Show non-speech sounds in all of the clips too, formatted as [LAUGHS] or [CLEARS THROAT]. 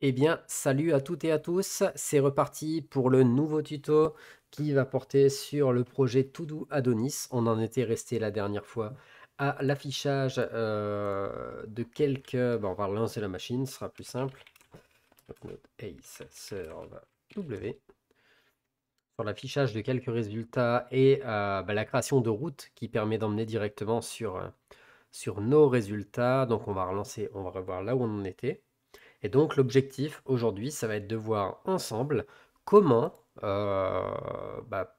Eh bien, salut à toutes et à tous, c'est reparti pour le nouveau tuto qui va porter sur le projet Todo Adonis. On en était resté la dernière fois à l'affichage euh, de quelques... on va relancer la machine, ce sera plus simple. Donc, W. Sur l'affichage de quelques résultats et euh, bah, la création de routes qui permet d'emmener directement sur, euh, sur nos résultats. Donc on va relancer, on va revoir là où on en était. Et donc l'objectif aujourd'hui, ça va être de voir ensemble comment, euh, bah,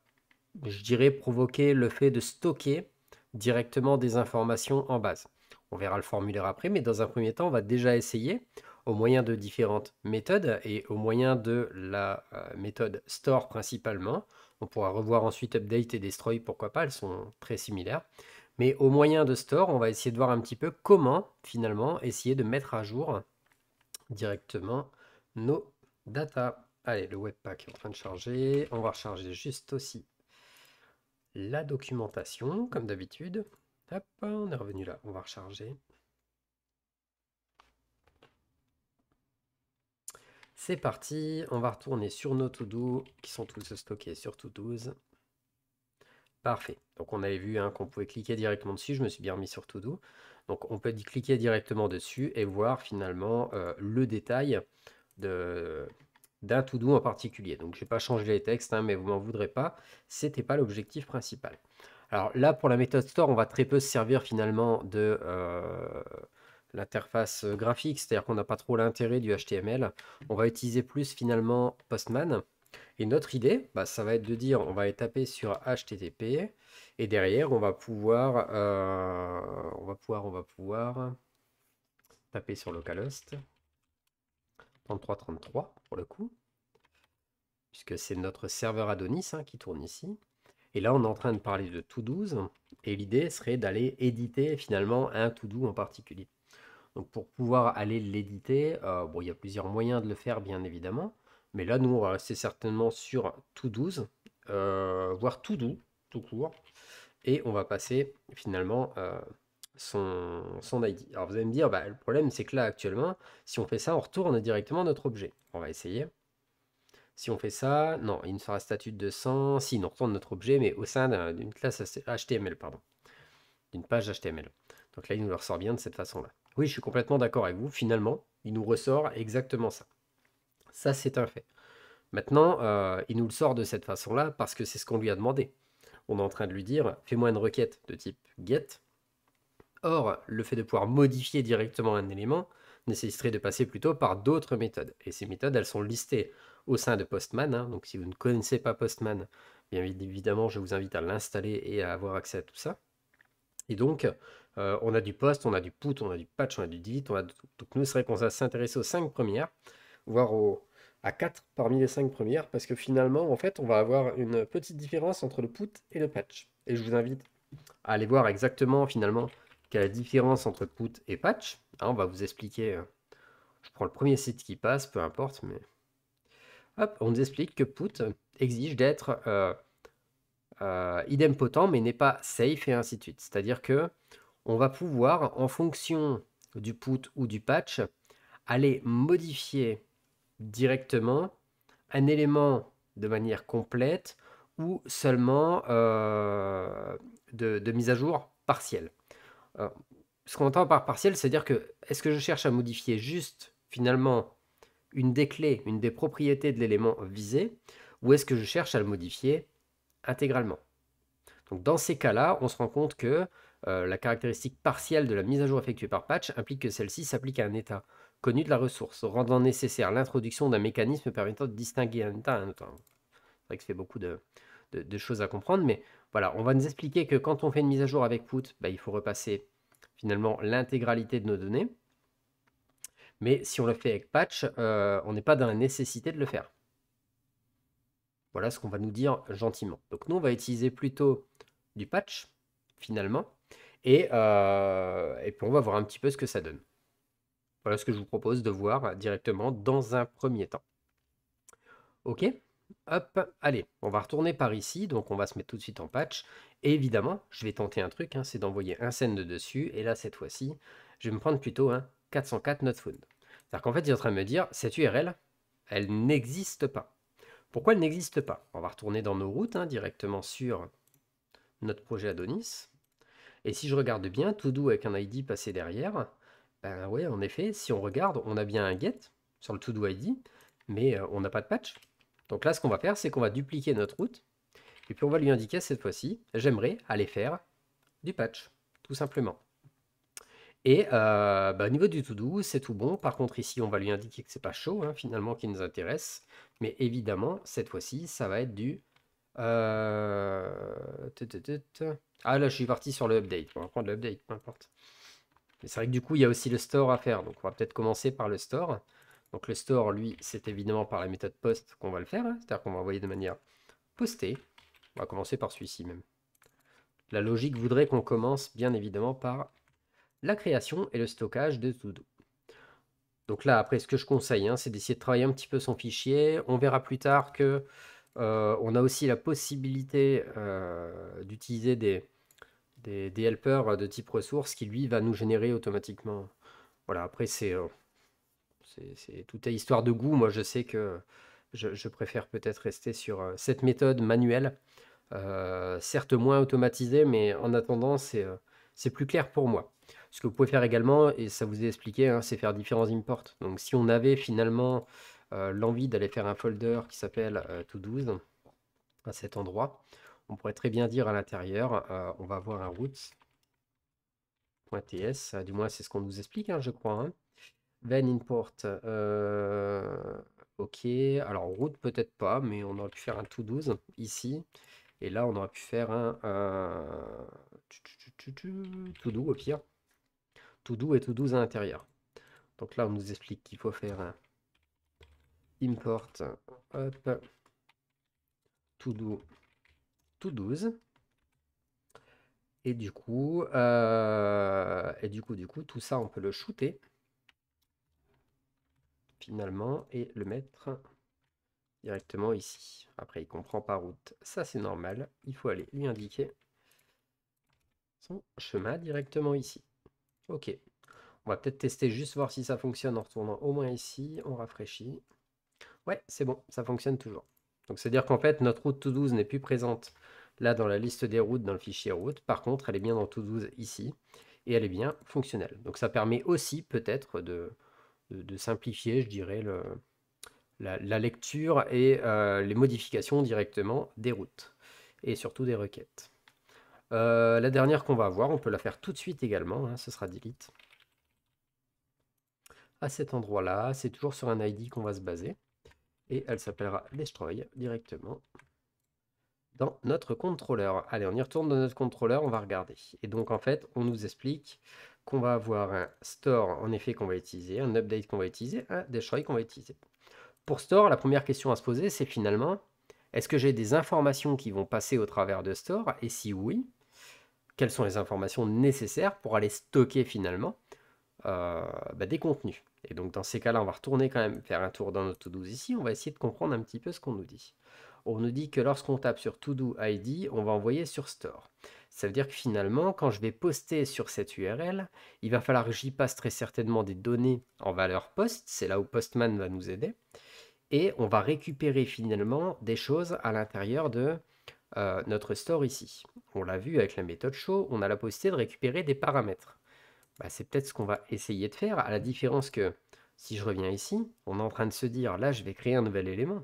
je dirais, provoquer le fait de stocker directement des informations en base. On verra le formulaire après, mais dans un premier temps, on va déjà essayer au moyen de différentes méthodes et au moyen de la euh, méthode store principalement. On pourra revoir ensuite update et destroy, pourquoi pas, elles sont très similaires. Mais au moyen de store, on va essayer de voir un petit peu comment finalement essayer de mettre à jour directement nos data. Allez, le webpack est en train de charger. On va recharger juste aussi la documentation, comme d'habitude. Hop, on est revenu là. On va recharger. C'est parti, on va retourner sur nos to-do qui sont tous stockés sur to-do's. Parfait. Donc on avait vu hein, qu'on pouvait cliquer directement dessus, je me suis bien remis sur to-do. Donc on peut y cliquer directement dessus et voir finalement euh, le détail d'un to-do en particulier. Donc je n'ai pas changé les textes, hein, mais vous m'en voudrez pas, Ce c'était pas l'objectif principal. Alors là, pour la méthode store, on va très peu se servir finalement de euh, l'interface graphique, c'est-à-dire qu'on n'a pas trop l'intérêt du HTML. On va utiliser plus finalement Postman. Et notre idée, bah, ça va être de dire, on va aller taper sur HTTP, et derrière, on va pouvoir, euh, on va pouvoir, on va pouvoir taper sur localhost. 3333 pour le coup, puisque c'est notre serveur Adonis hein, qui tourne ici. Et là, on est en train de parler de tout 12, et l'idée serait d'aller éditer finalement un tout Do en particulier. Donc pour pouvoir aller l'éditer, euh, bon, il y a plusieurs moyens de le faire bien évidemment, mais là, nous, on va rester certainement sur tout euh, 12, voire tout doux, tout court, et on va passer finalement euh, son, ID. Alors vous allez me dire, bah, le problème c'est que là actuellement, si on fait ça, on retourne directement notre objet. On va essayer. Si on fait ça, non, il nous sera statut de 200. Si, nous retourne notre objet, mais au sein d'une classe HTML, pardon. D'une page HTML. Donc là, il nous le ressort bien de cette façon-là. Oui, je suis complètement d'accord avec vous. Finalement, il nous ressort exactement ça. Ça, c'est un fait. Maintenant, euh, il nous le sort de cette façon-là parce que c'est ce qu'on lui a demandé on est en train de lui dire fais-moi une requête de type get. Or, le fait de pouvoir modifier directement un élément nécessiterait de passer plutôt par d'autres méthodes. Et ces méthodes, elles sont listées au sein de Postman. Hein. donc si vous ne connaissez pas Postman, bien évidemment, je vous invite à l'installer et à avoir accès à tout ça. Et donc, euh, on a du post, on a du put, on a du patch, on a du delete, on donc nous, ce serait qu'on s'intéresser aux cinq premières, voire aux, à 4 parmi les 5 premières, parce que finalement, en fait, on va avoir une petite différence entre le put et le patch. Et je vous invite à aller voir exactement, finalement, quelle est la différence entre put et patch. Hein, on va vous expliquer. Euh, je prends le premier site qui passe, peu importe, mais... Hop, on nous explique que put exige d'être euh, euh, idempotent, mais n'est pas safe, et ainsi de suite. C'est-à-dire que on va pouvoir, en fonction du put ou du patch, aller modifier directement, un élément de manière complète ou seulement euh, de, mise à jour partielle. ce qu'on entend par partielle, cest dire que est-ce que je cherche à modifier juste finalement une des clés, une des propriétés de l'élément visé, ou est-ce que je cherche à le modifier intégralement Donc dans ces cas-là, on se rend compte que euh, la caractéristique partielle de la mise à jour effectuée par patch implique que celle-ci s'applique à un état de la ressource, rendant nécessaire l'introduction d'un mécanisme permettant de distinguer un état un autre. C'est vrai que ça fait beaucoup de, choses à comprendre, mais voilà, on va nous expliquer que quand on fait une mise à jour avec put, bah, il faut repasser finalement l'intégralité de nos données. Mais si on le fait avec patch, euh, on n'est pas dans la nécessité de le faire. Voilà ce qu'on va nous dire gentiment. Donc nous, on va utiliser plutôt du patch, finalement. Et, euh, et puis on va voir un petit peu ce que ça donne. Voilà ce que je vous propose de voir directement dans un premier temps. Ok Hop, allez, on va retourner par ici, donc on va se mettre tout de suite en patch. Et évidemment, je vais tenter un truc, hein, c'est d'envoyer un scène de dessus, et là, cette fois-ci, je vais me prendre plutôt un 404 not found. C'est-à-dire qu'en fait, il est en train de me dire, cette URL, elle n'existe pas. Pourquoi elle n'existe pas On va retourner dans nos routes, hein, directement sur notre projet Adonis. Et si je regarde bien, tout doux avec un ID passé derrière, ben oui, en effet, si on regarde, on a bien un get sur le to do id mais euh, on n'a pas de patch. Donc là, ce qu'on va faire, c'est qu'on va dupliquer notre route, et puis on va lui indiquer cette fois-ci, j'aimerais aller faire du patch, tout simplement. Et euh, ben, au niveau du to-do, c'est tout bon. Par contre, ici, on va lui indiquer que c'est pas chaud, hein, finalement, qui nous intéresse. Mais évidemment, cette fois-ci, ça va être du... Euh, ah là, je suis parti sur le update. On va prendre le update, peu importe c'est vrai que du coup, il y a aussi le store à faire. Donc on va peut-être commencer par le store. Donc le store, lui, c'est évidemment par la méthode post qu'on va le faire. Hein. C'est-à-dire qu'on va envoyer de manière postée. On va commencer par celui-ci même. La logique voudrait qu'on commence bien évidemment par la création et le stockage de Todo. Donc là, après, ce que je conseille, hein, c'est d'essayer de travailler un petit peu son fichier. On verra plus tard que euh, on a aussi la possibilité euh, d'utiliser des, des, helpers de type ressources qui, lui, va nous générer automatiquement. Voilà, après, c'est euh, tout est histoire de goût. Moi, je sais que je, préfère peut-être rester sur euh, cette méthode manuelle, euh, certes moins automatisée, mais en attendant, c'est plus clair pour moi. Ce que vous pouvez faire également, et ça vous est expliqué, hein, c'est faire différents imports. Donc, si on avait finalement l'envie d'aller faire un folder qui s'appelle to 12 à cet endroit, on pourrait très bien dire à l'intérieur, euh, on va voir un root.ts, euh, du moins c'est ce qu'on nous explique, hein, je crois. Hein. Then import, euh, ok, alors route peut-être pas, mais on aurait pu faire un to 12 ici. Et là, on aurait pu faire un euh, to do au pire. To do et to 12 à l'intérieur. Donc là, on nous explique qu'il faut faire un import to do 12. Et du coup, euh, et du coup, du coup, tout ça, on peut le shooter finalement et le mettre directement ici. Après, il comprend par route. Ça, c'est normal. Il faut aller lui indiquer son chemin directement ici. Ok. On va peut-être tester juste voir si ça fonctionne en retournant au moins ici. On rafraîchit. Ouais, c'est bon, ça fonctionne toujours. Donc, c'est-à-dire qu'en fait, notre route to 12 n'est plus présente là dans la liste des routes, dans le fichier route. Par contre, elle est bien dans tout 12 ici et elle est bien fonctionnelle. Donc ça permet aussi peut-être de, simplifier, je dirais, la, lecture et euh, les modifications directement des routes et surtout des requêtes. Euh, la dernière qu'on va avoir, on peut la faire tout de suite également, hein, ce sera delete. À cet endroit-là, c'est toujours sur un ID qu'on va se baser. Et elle s'appellera destroy directement dans notre contrôleur. Allez, on y retourne dans notre contrôleur, on va regarder. Et donc, en fait, on nous explique qu'on va avoir un store, en effet, qu'on va utiliser, un update qu'on va utiliser, un destroy qu'on va utiliser. Pour store, la première question à se poser, c'est finalement, est-ce que j'ai des informations qui vont passer au travers de store Et si oui, quelles sont les informations nécessaires pour aller stocker finalement euh, bah, des contenus Et donc, dans ces cas-là, on va retourner quand même faire un tour dans notre to ici. On va essayer de comprendre un petit peu ce qu'on nous dit on nous dit que lorsqu'on tape sur todo ID, on va envoyer sur store. Ça veut dire que finalement, quand je vais poster sur cette URL, il va falloir que j'y passe très certainement des données en valeur post, c'est là où Postman va nous aider, et on va récupérer finalement des choses à l'intérieur de euh, notre store ici. On l'a vu avec la méthode show, on a la possibilité de récupérer des paramètres. Bah, c'est peut-être ce qu'on va essayer de faire, à la différence que si je reviens ici, on est en train de se dire, là je vais créer un nouvel élément.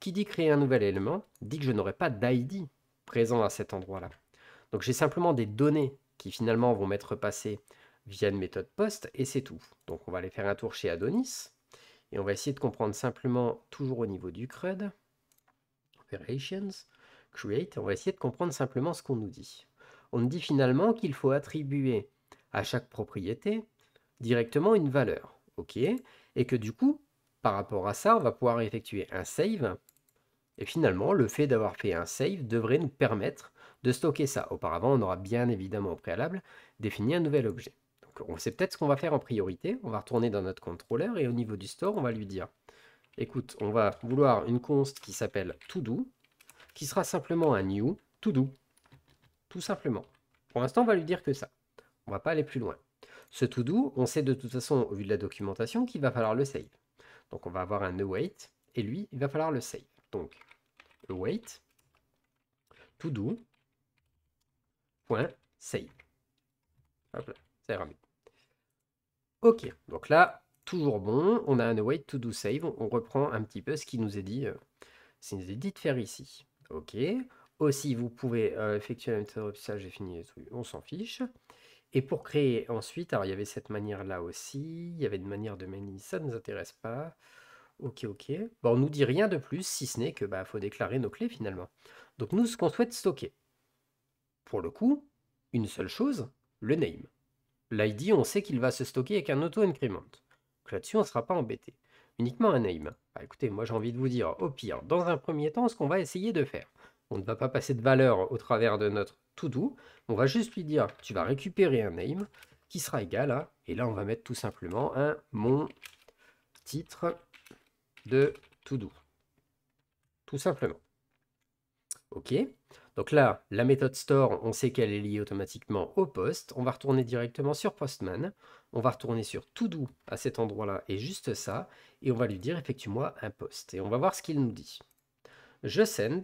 Qui dit créer un nouvel élément dit que je n'aurai pas d'ID présent à cet endroit-là. Donc j'ai simplement des données qui finalement vont m'être passées via une méthode post et c'est tout. Donc on va aller faire un tour chez Adonis et on va essayer de comprendre simplement toujours au niveau du CRUD, Operations, Create, on va essayer de comprendre simplement ce qu'on nous dit. On nous dit finalement qu'il faut attribuer à chaque propriété directement une valeur, ok Et que du coup, par rapport à ça, on va pouvoir effectuer un save. Et finalement, le fait d'avoir fait un save devrait nous permettre de stocker ça. Auparavant, on aura bien évidemment au préalable défini un nouvel objet. Donc on sait peut-être ce qu'on va faire en priorité. On va retourner dans notre contrôleur et au niveau du store, on va lui dire écoute, on va vouloir une const qui s'appelle todo qui sera simplement un new todo. Tout simplement. Pour l'instant, on va lui dire que ça. On va pas aller plus loin. Ce todo, on sait de toute façon, au vu de la documentation, qu'il va falloir le save. Donc on va avoir un await, et lui, il va falloir le save. Donc, await, to do, point, save. Hop là, ça Ok, donc là, toujours bon, on a un await, to do, save, on reprend un petit peu ce qui nous est dit, euh, nous est dit de faire ici. Ok, aussi, vous pouvez euh, effectuer un j'ai fini on s'en fiche. Et pour créer ensuite, alors il y avait cette manière-là aussi, il y avait une manière de manier, ça ne nous intéresse pas. Ok, ok. Bon, on nous dit rien de plus, si ce n'est que bah, faut déclarer nos clés finalement. Donc nous, ce qu'on souhaite stocker, pour le coup, une seule chose, le name. L'ID, on sait qu'il va se stocker avec un auto-increment. Donc là-dessus, on ne sera pas embêté. Uniquement un name. Bah, écoutez, moi j'ai envie de vous dire, au pire, dans un premier temps, ce qu'on va essayer de faire. On ne va pas passer de valeur au travers de notre to-do. On va juste lui dire, tu vas récupérer un name qui sera égal à, et là on va mettre tout simplement un mon titre de to-do. Tout simplement. OK donc là, la méthode store, on sait qu'elle est liée automatiquement au poste. On va retourner directement sur Postman. On va retourner sur do » à cet endroit-là et juste ça. Et on va lui dire effectue-moi un poste ». Et on va voir ce qu'il nous dit. Je send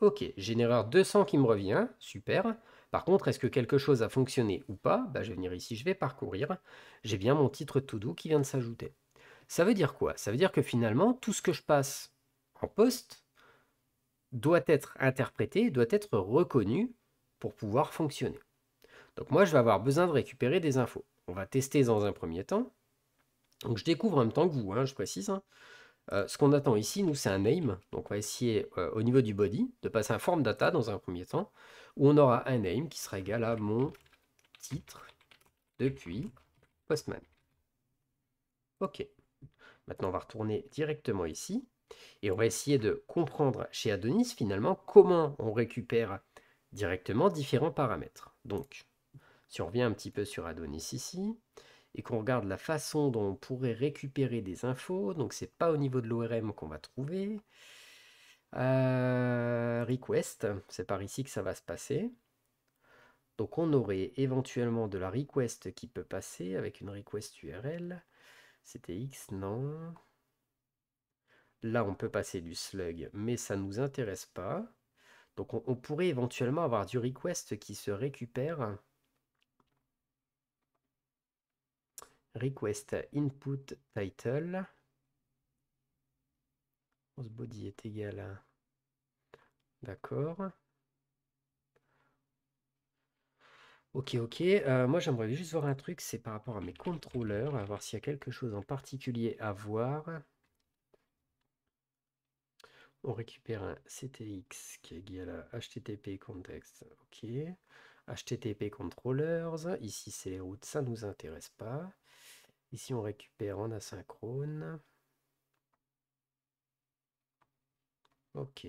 Ok, j'ai une erreur 200 qui me revient, super. Par contre, est-ce que quelque chose a fonctionné ou pas bah, Je vais venir ici, je vais parcourir. J'ai bien mon titre tout do qui vient de s'ajouter. Ça veut dire quoi Ça veut dire que finalement, tout ce que je passe en poste doit être interprété, doit être reconnu pour pouvoir fonctionner. Donc moi, je vais avoir besoin de récupérer des infos. On va tester dans un premier temps. Donc je découvre en même temps que vous, hein, je précise. Hein. Euh, ce qu'on attend ici, nous, c'est un name. Donc, on va essayer euh, au niveau du body de passer un form data dans un premier temps, où on aura un name qui sera égal à mon titre depuis Postman. OK. Maintenant, on va retourner directement ici. Et on va essayer de comprendre chez Adonis, finalement, comment on récupère directement différents paramètres. Donc, si on revient un petit peu sur Adonis ici, et qu'on regarde la façon dont on pourrait récupérer des infos, donc c'est pas au niveau de l'ORM qu'on va trouver. Euh, request, c'est par ici que ça va se passer. Donc on aurait éventuellement de la request qui peut passer avec une request URL. C'était X, non. Là, on peut passer du slug, mais ça ne nous intéresse pas. Donc on pourrait éventuellement avoir du request qui se récupère request input title. Ce body est égal à... D'accord. Ok, ok. Euh, moi, j'aimerais juste voir un truc, c'est par rapport à mes contrôleurs, voir s'il y a quelque chose en particulier à voir. On récupère un CTX qui est égal à HTTP context. Ok. HTTP controllers. Ici, c'est les routes, ça ne nous intéresse pas. Ici, on récupère en asynchrone. Ok.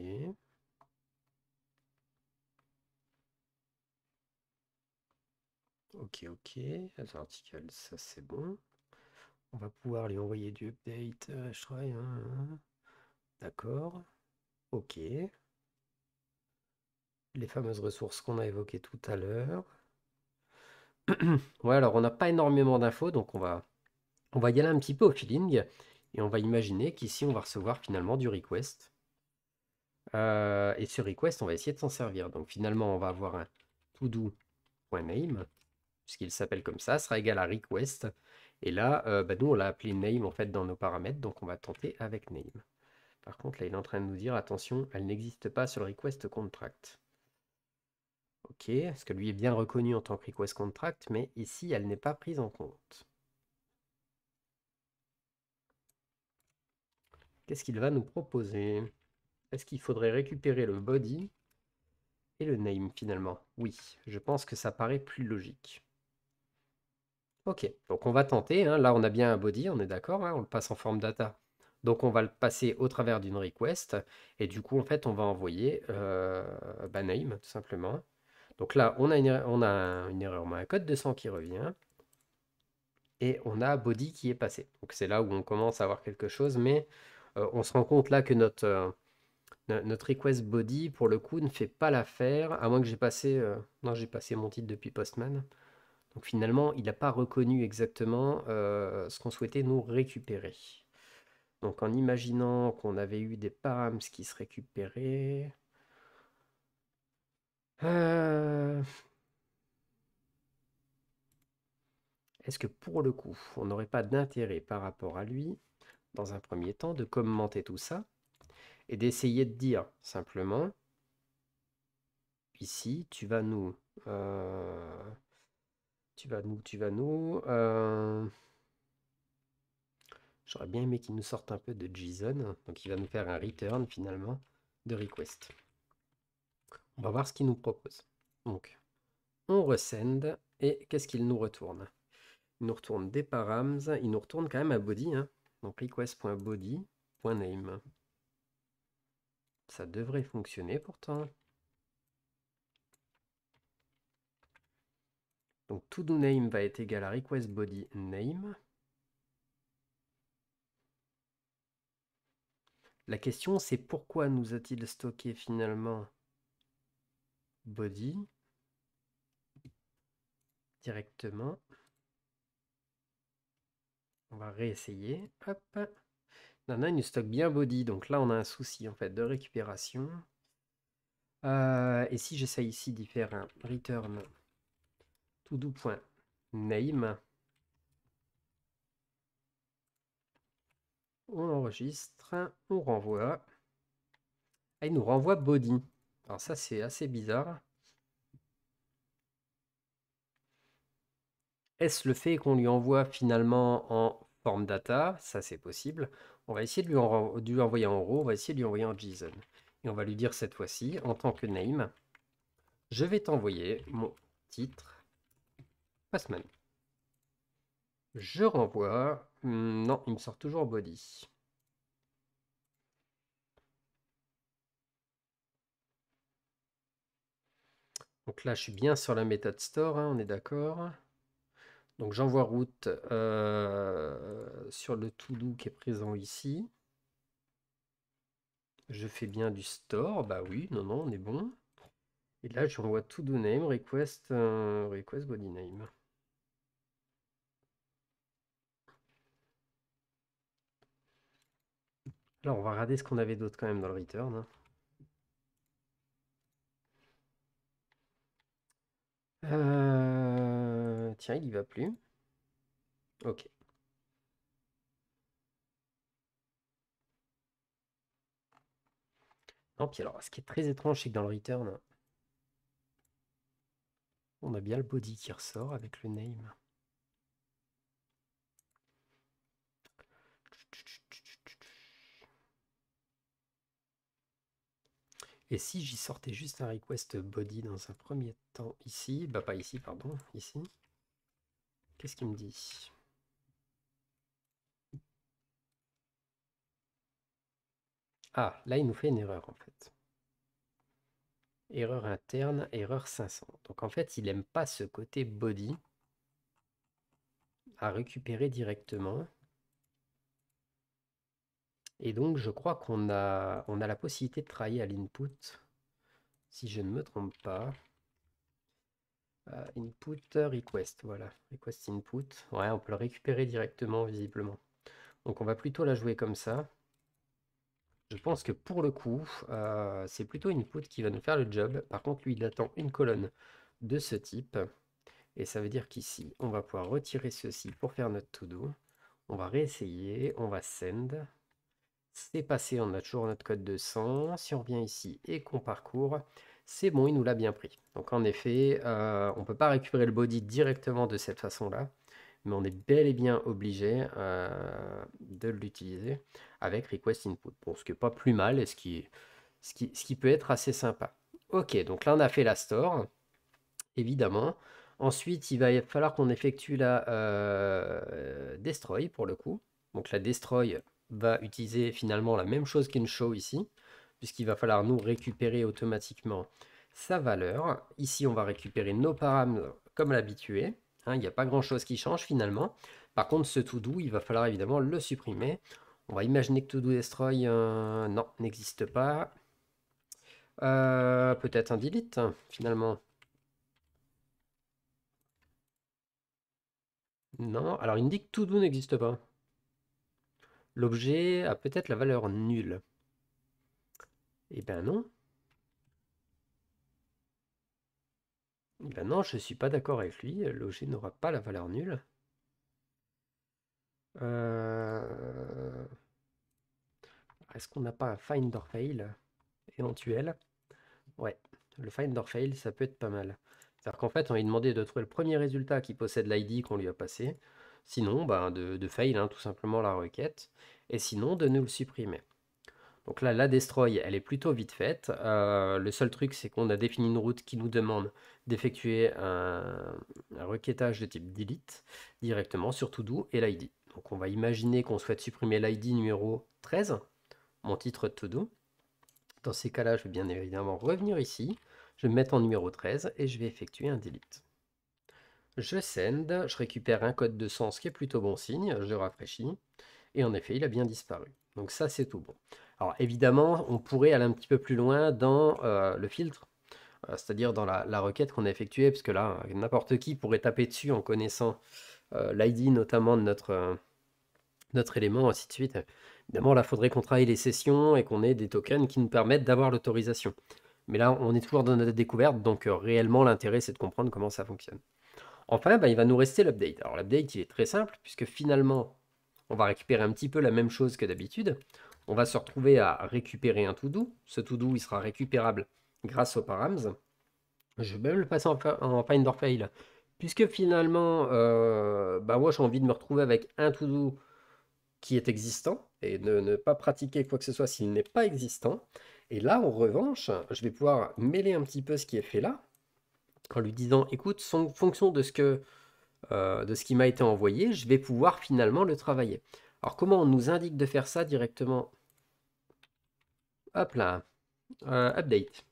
Ok, ok. Article, ça c'est bon. On va pouvoir lui envoyer du update. Euh, je hein, hein. D'accord. Ok. Les fameuses ressources qu'on a évoquées tout à l'heure. [CLEARS THROAT] ouais, alors on n'a pas énormément d'infos, donc on va on va y aller un petit peu au feeling et on va imaginer qu'ici on va recevoir finalement du request. Euh, et ce request, on va essayer de s'en servir. Donc finalement, on va avoir un todo.name, puisqu'il s'appelle comme ça, sera égal à request. Et là, euh, bah, nous, on l'a appelé name en fait dans nos paramètres, donc on va tenter avec name. Par contre, là, il est en train de nous dire, attention, elle n'existe pas sur le request contract. Ok, parce que lui est bien reconnu en tant que request contract, mais ici, elle n'est pas prise en compte. Qu'est-ce qu'il va nous proposer Est-ce qu'il faudrait récupérer le body et le name finalement Oui, je pense que ça paraît plus logique. Ok, donc on va tenter. Hein. Là, on a bien un body, on est d'accord, hein, on le passe en forme data. Donc on va le passer au travers d'une request. Et du coup, en fait, on va envoyer euh, bah, name, tout simplement. Donc là, on a, une, on a une erreur, on a un code 200 qui revient. Et on a body qui est passé. Donc c'est là où on commence à avoir quelque chose, mais euh, on se rend compte là que euh, notre, request body, pour le coup, ne fait pas l'affaire, à moins que j'ai passé... Euh, non, j'ai passé mon titre depuis Postman. Donc finalement, il n'a pas reconnu exactement ce qu'on souhaitait nous récupérer. Donc en imaginant qu'on avait eu des params qui se récupéraient... Est-ce que pour le coup, on n'aurait pas d'intérêt par rapport à lui dans un premier temps, de commenter tout ça et d'essayer de dire simplement, ici, tu vas nous... Euh, tu vas nous, tu vas nous... Euh, j'aurais bien aimé qu'il nous sorte un peu de JSON. Donc il va nous faire un return finalement de request. On va voir ce qu'il nous propose. Donc on resend et qu'est-ce qu'il nous retourne Il nous retourne des params, il nous retourne quand même un body. Hein. Donc request.body.name. Ça devrait fonctionner pourtant. Donc todo_name name va être égal à request.body.name name. La question c'est pourquoi nous a-t-il stocké finalement body directement on va réessayer. Hop. Nana, il nous stocke bien body. Donc là, on a un souci en fait de récupération. Euh, et si j'essaye ici d'y faire un return name, on enregistre, on renvoie. elle ah, il nous renvoie body. Alors ça, c'est assez bizarre. Est-ce le fait qu'on lui envoie finalement en forme data Ça, c'est possible. On va essayer de lui, envoyer en RAW, on va essayer de lui envoyer en JSON. Et on va lui dire cette fois-ci, en tant que name, je vais t'envoyer mon titre Passman. Je renvoie. Hmm, non, il me sort toujours body. Donc là, je suis bien sur la méthode store, hein, on est d'accord. Donc j'envoie route euh, sur le to-do qui est présent ici. Je fais bien du store, bah oui, non, non, on est bon. Et là, j'envoie to-do name, request, euh, request body name. Alors, on va regarder ce qu'on avait d'autre quand même dans le return. Hein. Euh, tiens, il y va plus. Ok. Non, puis alors, ce qui est très étrange, c'est que dans le return, on a bien le body qui ressort avec le name. Et si j'y sortais juste un request body dans un premier temps ici, bah pas ici, pardon, ici, Qu'est-ce qu'il me dit Ah, là, il nous fait une erreur, en fait. Erreur interne, erreur 500. Donc, en fait, il n'aime pas ce côté body à récupérer directement. Et donc, je crois qu'on a, on a la possibilité de travailler à l'input, si je ne me trompe pas. Euh, input euh, request, voilà. Request input. Ouais, on peut le récupérer directement, visiblement. Donc on va plutôt la jouer comme ça. Je pense que pour le coup, euh, c'est plutôt input qui va nous faire le job. Par contre, lui, il attend une colonne de ce type. Et ça veut dire qu'ici, on va pouvoir retirer ceci pour faire notre to-do. On va réessayer, on va send. C'est passé, on a toujours notre code de sang, Si on revient ici et qu'on parcourt, c'est bon, il nous l'a bien pris. Donc en effet, euh, on ne peut pas récupérer le body directement de cette façon-là, mais on est bel et bien obligé euh, de l'utiliser avec request input. pour ce qui pas plus mal et ce qui, peut être assez sympa. Ok, donc là on a fait la store, évidemment. Ensuite, il va falloir qu'on effectue la euh, destroy pour le coup. Donc la destroy va utiliser finalement la même chose qu'une show ici, puisqu'il va falloir nous récupérer automatiquement sa valeur. Ici, on va récupérer nos paramètres comme l'habitué. Hein, il n'y a pas grand-chose qui change finalement. Par contre, ce to-do, il va falloir évidemment le supprimer. On va imaginer que to-do destroy, euh, non, n'existe pas. Euh, peut-être un delete, finalement. Non, alors il me dit que to-do n'existe pas. L'objet a peut-être la valeur nulle. Eh ben non. Eh ben non, je ne suis pas d'accord avec lui. L'OG n'aura pas la valeur nulle. Euh, est-ce qu'on n'a pas un find or fail éventuel Ouais, le find or fail, ça peut être pas mal. C'est-à-dire qu'en fait, on lui demandait de trouver le premier résultat qui possède l'ID qu'on lui a passé. Sinon, bah, de, fail hein, tout simplement la requête. Et sinon, de nous le supprimer. Donc là, la destroy, elle est plutôt vite faite. Euh, le seul truc, c'est qu'on a défini une route qui nous demande d'effectuer un, un, requêtage de type delete directement sur todo et l'id. Donc on va imaginer qu'on souhaite supprimer l'id numéro 13, mon titre todo. Dans ces cas-là, je vais bien évidemment revenir ici. Je vais me mettre en numéro 13 et je vais effectuer un delete. Je send, je récupère un code de sens qui est plutôt bon signe, je rafraîchis. Et en effet, il a bien disparu. Donc ça, c'est tout bon. Alors évidemment, on pourrait aller un petit peu plus loin dans euh, le filtre, euh, c'est-à-dire dans la, requête qu'on a effectuée, parce que là, n'importe qui pourrait taper dessus en connaissant euh, l'ID notamment de notre, notre élément, ainsi de suite. Évidemment, là, il faudrait qu'on travaille les sessions et qu'on ait des tokens qui nous permettent d'avoir l'autorisation. Mais là, on est toujours dans notre découverte, donc réellement, l'intérêt, c'est de comprendre comment ça fonctionne. Enfin, bah, il va nous rester l'update. Alors l'update, il est très simple, puisque finalement, on va récupérer un petit peu la même chose que d'habitude. On va se retrouver à récupérer un to-do. Ce to-do, il sera récupérable grâce aux params. Je vais même le passer en, en fail. Puisque finalement, euh, bah, moi j'ai envie de me retrouver avec un to-do qui est existant et de ne pas pratiquer quoi que ce soit s'il n'est pas existant. Et là, en revanche, je vais pouvoir mêler un petit peu ce qui est fait là en lui disant, écoute, son fonction de ce que euh, de ce qui m'a été envoyé, je vais pouvoir finalement le travailler. Alors comment on nous indique de faire ça directement Hop là, euh, update.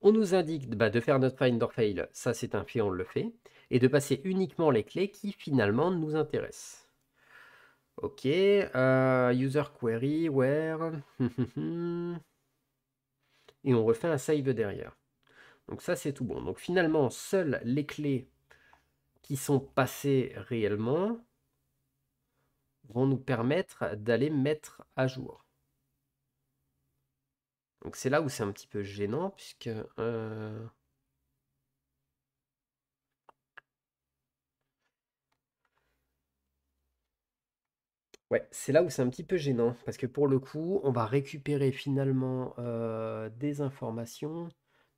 On nous indique bah, de faire notre find or fail, ça c'est un fait, on le fait, et de passer uniquement les clés qui finalement nous intéressent. Ok, euh, user query, where, [LAUGHS] et on refait un save derrière. Donc ça c'est tout bon. Donc finalement, seules les clés sont passés réellement vont nous permettre d'aller mettre à jour. Donc c'est là où c'est un petit peu gênant, puisque... Euh, ouais, c'est là où c'est un petit peu gênant, parce que pour le coup, on va récupérer finalement euh, des informations.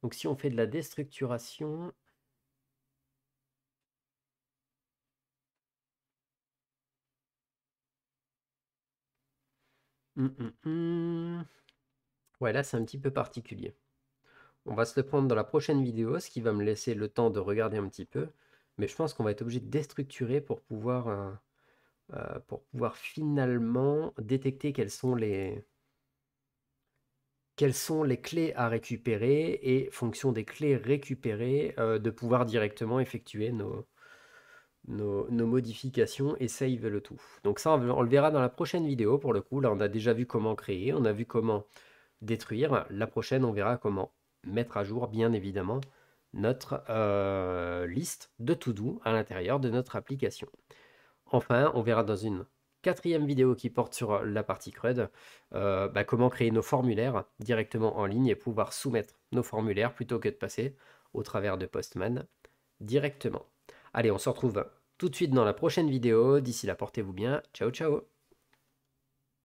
Donc si on fait de la déstructuration, Hum, hum, hum. Ouais, là, c'est un petit peu particulier. On va se le prendre dans la prochaine vidéo, ce qui va me laisser le temps de regarder un petit peu. Mais je pense qu'on va être obligé de déstructurer pour pouvoir, euh, euh, pour pouvoir finalement détecter quelles sont les quelles sont les clés à récupérer et fonction des clés récupérées euh, de pouvoir directement effectuer nos, nos, modifications et save le tout. Donc ça, on, le verra dans la prochaine vidéo pour le coup. Là, on a déjà vu comment créer, on a vu comment détruire. La prochaine, on verra comment mettre à jour, bien évidemment, notre euh, liste de to-do à l'intérieur de notre application. Enfin, on verra dans une quatrième vidéo qui porte sur la partie CRUD, euh, bah, comment créer nos formulaires directement en ligne et pouvoir soumettre nos formulaires plutôt que de passer au travers de Postman directement. Allez, on se retrouve tout de suite dans la prochaine vidéo. D'ici là, portez-vous bien. Ciao, ciao